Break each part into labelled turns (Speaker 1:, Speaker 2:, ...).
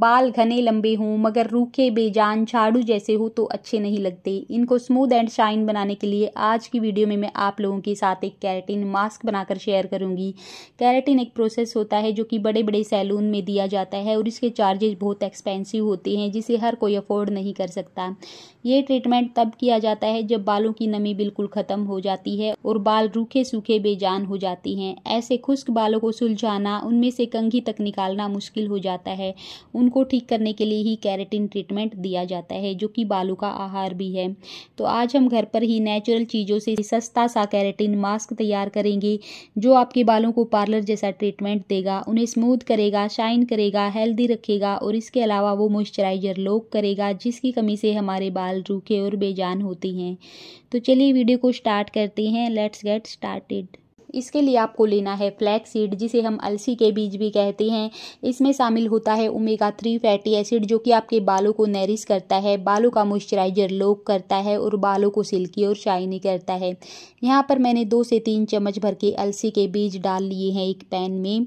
Speaker 1: बाल घने लंबे हों मगर रूखे बेजान झाड़ू जैसे हो तो अच्छे नहीं लगते इनको स्मूथ एंड शाइन बनाने के लिए आज की वीडियो में मैं आप लोगों के साथ एक कैरेटिन मास्क बनाकर शेयर करूंगी कैरेटिन एक प्रोसेस होता है जो कि बड़े बड़े सैलून में दिया जाता है और इसके चार्जेज बहुत एक्सपेंसिव होते हैं जिसे हर कोई अफोर्ड नहीं कर सकता ये ट्रीटमेंट तब किया जाता है जब बालों की नमी बिल्कुल ख़त्म हो जाती है और बाल रूखे सूखे बेजान हो जाती हैं ऐसे खुश्क बालों को सुलझाना उनमें से कंघी तक निकालना मुश्किल हो जाता है उन को ठीक करने के लिए ही कैरेटिन ट्रीटमेंट दिया जाता है जो कि बालों का आहार भी है तो आज हम घर पर ही नेचुरल चीज़ों से सस्ता सा कैरेटिन मास्क तैयार करेंगे जो आपके बालों को पार्लर जैसा ट्रीटमेंट देगा उन्हें स्मूथ करेगा शाइन करेगा हेल्दी रखेगा और इसके अलावा वो मॉइस्चराइजर लोक करेगा जिसकी कमी से हमारे बाल रूखे और बेजान होते हैं तो चलिए वीडियो को स्टार्ट करते हैं लेट्स गेट स्टार्टेड इसके लिए आपको लेना है फ्लैक सीड जिसे हम अलसी के बीज भी कहते हैं इसमें शामिल होता है ओमेगा थ्री फैटी एसिड जो कि आपके बालों को नरिश करता है बालों का मॉइस्चराइजर लोक करता है और बालों को सिल्की और शाइनी करता है यहाँ पर मैंने दो से तीन चम्मच भर के अलसी के बीज डाल लिए हैं एक पैन में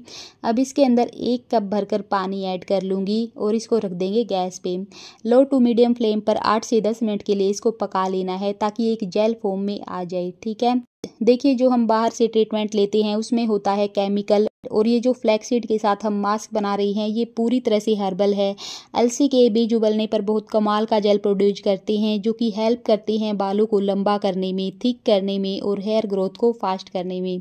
Speaker 1: अब इसके अंदर एक कप भरकर पानी ऐड कर लूँगी और इसको रख देंगे गैस पे लो टू मीडियम फ्लेम पर आठ से दस मिनट के लिए इसको पका लेना है ताकि एक जेल फॉर्म में आ जाए ठीक है देखिए जो हम बाहर से ट्रीटमेंट लेते हैं उसमें होता है केमिकल और ये जो फ्लैक्सीड के साथ हम मास्क बना रही हैं ये पूरी तरह से हर्बल है अलसी के बीज उबलने पर बहुत कमाल का जेल प्रोड्यूस करते हैं जो कि हेल्प करते हैं बालों को लंबा करने में थिक करने में और हेयर ग्रोथ को फास्ट करने में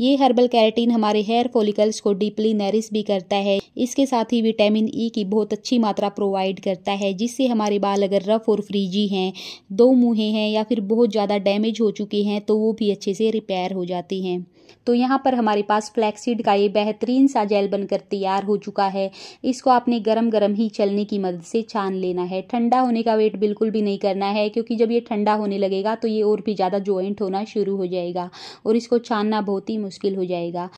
Speaker 1: ये हर्बल कैरेटीन हमारे हेयर फोलिकल्स को डीपली नरिश भी करता है इसके साथ ही विटामिन ई e की बहुत अच्छी मात्रा प्रोवाइड करता है जिससे हमारे बाल अगर रफ और फ्रीजी हैं दो मुँहें हैं या फिर बहुत ज़्यादा डैमेज हो चुके हैं तो वो भी अच्छे से रिपेयर हो जाती हैं तो यहाँ पर हमारे पास फ्लैक्सीड का बेहतरीन सा जेल बनकर तैयार हो चुका है इसको आपने गरम गरम ही चलने की मदद से छान लेना है ठंडा होने का वेट बिल्कुल भी नहीं करना है क्योंकि जब ये ठंडा होने लगेगा तो ये और भी ज़्यादा ज्वाइंट होना शुरू हो जाएगा और इसको छानना बहुत ही मुश्किल हो जाएगा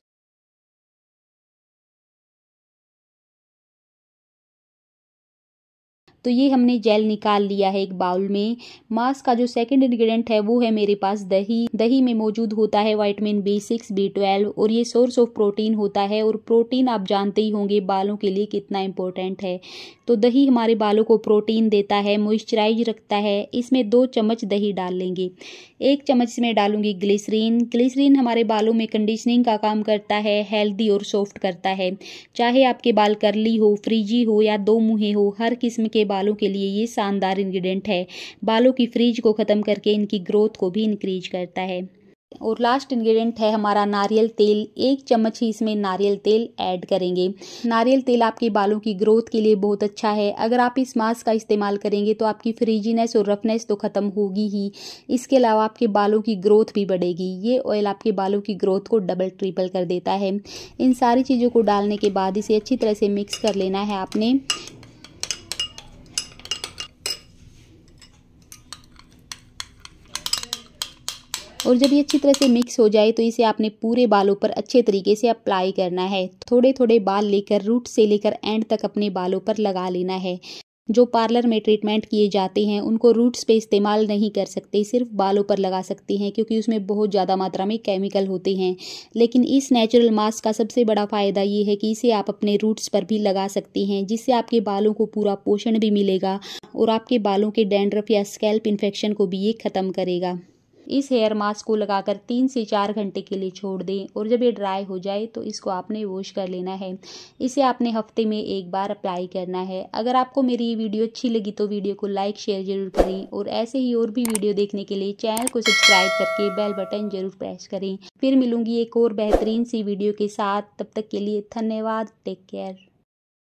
Speaker 1: तो ये हमने जेल निकाल लिया है एक बाउल में मास्क का जो सेकंड इंग्रेडिएंट है वो है मेरे पास दही दही में मौजूद होता है vitamin B six B twelve और ये सोर्स ऑफ प्रोटीन होता है और प्रोटीन आप जानते ही होंगे बालों के लिए कितना इंपॉर्टेंट है तो दही हमारे बालों को प्रोटीन देता है मॉइस्चराइज रखता है इसमें दो चम्मच दही डाल लेंगे एक चम्मच इसमें डालूंगी ग्लिसरीन ग्लिसरीन हमारे बालों में कंडीशनिंग का काम करता है हेल्दी और सॉफ्ट करता है चाहे आपके बाल करली हो फ्रिजी हो या दो मुँहे हो हर किस्म के बालों के लिए ये शानदार इन्ग्रीडियंट है बालों की फ्रिज को ख़त्म करके इनकी ग्रोथ को भी इंक्रीज करता है और लास्ट इंग्रेडिएंट है हमारा नारियल तेल एक चम्मच ही इसमें नारियल तेल ऐड करेंगे नारियल तेल आपके बालों की ग्रोथ के लिए बहुत अच्छा है अगर आप इस मास्क का इस्तेमाल करेंगे तो आपकी फ्रीजीनेस और रफनेस तो ख़त्म होगी ही इसके अलावा आपके बालों की ग्रोथ भी बढ़ेगी ये ऑयल आपके बालों की ग्रोथ को डबल ट्रिपल कर देता है इन सारी चीज़ों को डालने के बाद इसे अच्छी तरह से मिक्स कर लेना है आपने और जब ये अच्छी तरह से मिक्स हो जाए तो इसे आपने पूरे बालों पर अच्छे तरीके से अप्लाई करना है थोड़े थोड़े बाल लेकर रूट से लेकर एंड तक अपने बालों पर लगा लेना है जो पार्लर में ट्रीटमेंट किए जाते हैं उनको रूट्स पे इस्तेमाल नहीं कर सकते सिर्फ बालों पर लगा सकते हैं क्योंकि उसमें बहुत ज़्यादा मात्रा में केमिकल होते हैं लेकिन इस नेचुरल मास्क का सबसे बड़ा फ़ायदा ये है कि इसे आप अपने रूट्स पर भी लगा सकते हैं जिससे आपके बालों को पूरा पोषण भी मिलेगा और आपके बालों के डेंड्रफ या स्कैल्प इन्फेक्शन को भी ये ख़त्म करेगा इस हेयर मास्क को लगाकर तीन से चार घंटे के लिए छोड़ दें और जब ये ड्राई हो जाए तो इसको आपने वॉश कर लेना है इसे आपने हफ्ते में एक बार अप्लाई करना है अगर आपको मेरी ये वीडियो अच्छी लगी तो वीडियो को लाइक शेयर जरूर करें और ऐसे ही और भी वीडियो देखने के लिए चैनल को सब्सक्राइब करके बेल बटन जरूर प्रेस करें फिर मिलूंगी एक और बेहतरीन सी वीडियो के साथ तब तक के लिए धन्यवाद टेक केयर